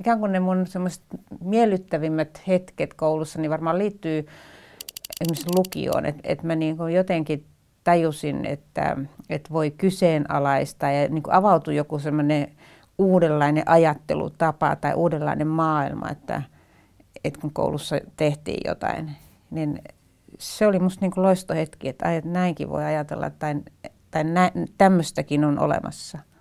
ikään kuin ne mun semmoiset miellyttävimmät hetket koulussa, niin varmaan liittyy esimerkiksi lukioon, että et mä niin kuin jotenkin tajusin, että, että voi kyseenalaistaa ja niin kuin avautui joku semmoinen uudenlainen ajattelutapa tai uudenlainen maailma, että, että kun koulussa tehtiin jotain, niin se oli musta niin kuin loistohetki, että näinkin voi ajatella tai, tai nä, tämmöistäkin on olemassa.